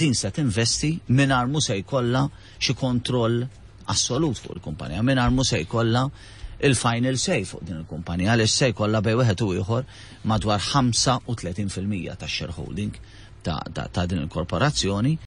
din se tinvesti mingħajr mu se jkollha xi kontroll assolut fuq il-kumpanija, mingħajr mu se jkollha il-final say fuq din il-kumpanija għaliex se jkollha bej wieħed u ieħor madwar 35% tax-shareholding ta', ta, ta din il-korporazzjoni